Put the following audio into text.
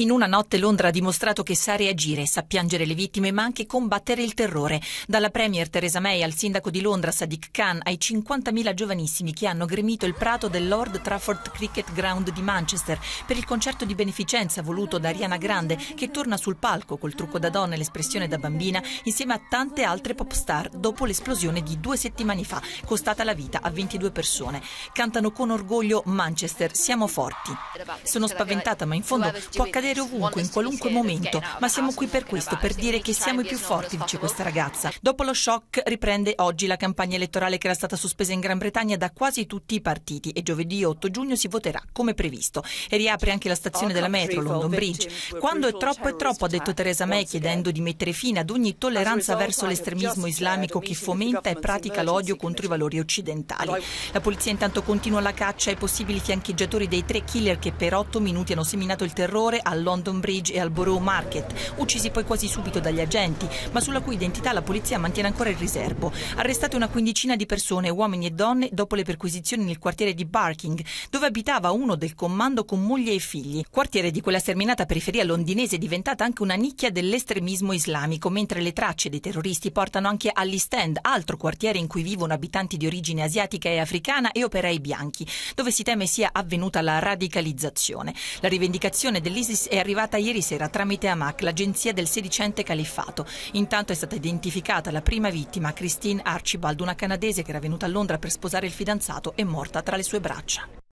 In una notte Londra ha dimostrato che sa reagire, sa piangere le vittime ma anche combattere il terrore. Dalla Premier Theresa May al sindaco di Londra Sadiq Khan ai 50.000 giovanissimi che hanno gremito il prato del Lord Trafford Cricket Ground di Manchester per il concerto di beneficenza voluto da Ariana Grande che torna sul palco col trucco da donna e l'espressione da bambina insieme a tante altre pop star dopo l'esplosione di due settimane fa costata la vita a 22 persone. Cantano con orgoglio Manchester, siamo forti. Sono spaventata ma in fondo può accadere correre ovunque, in qualunque momento, ma siamo qui per questo, per dire che siamo i più forti, dice questa ragazza. Dopo lo shock riprende oggi la campagna elettorale che era stata sospesa in Gran Bretagna da quasi tutti i partiti e giovedì 8 giugno si voterà come previsto e riapre anche la stazione della metro London Bridge. Quando è cioè, troppo è troppo, ha detto Theresa May chiedendo di mettere fine ad ogni tolleranza verso l'estremismo islamico che fomenta e pratica l'odio contro i valori occidentali. La polizia intanto continua la caccia ai possibili fiancheggiatori dei tre killer che per otto minuti hanno seminato il terrore al al London Bridge e al Borough Market, uccisi poi quasi subito dagli agenti, ma sulla cui identità la polizia mantiene ancora il riservo. Arrestate una quindicina di persone, uomini e donne, dopo le perquisizioni nel quartiere di Barking, dove abitava uno del comando con moglie e figli. Quartiere di quella sterminata periferia londinese diventata anche una nicchia dell'estremismo islamico, mentre le tracce dei terroristi portano anche all'East End, altro quartiere in cui vivono abitanti di origine asiatica e africana e operai bianchi, dove si teme sia avvenuta la radicalizzazione. La rivendicazione dell'ISIS è arrivata ieri sera tramite AMAC, l'agenzia del sedicente califfato. Intanto è stata identificata la prima vittima, Christine Archibald, una canadese che era venuta a Londra per sposare il fidanzato e morta tra le sue braccia.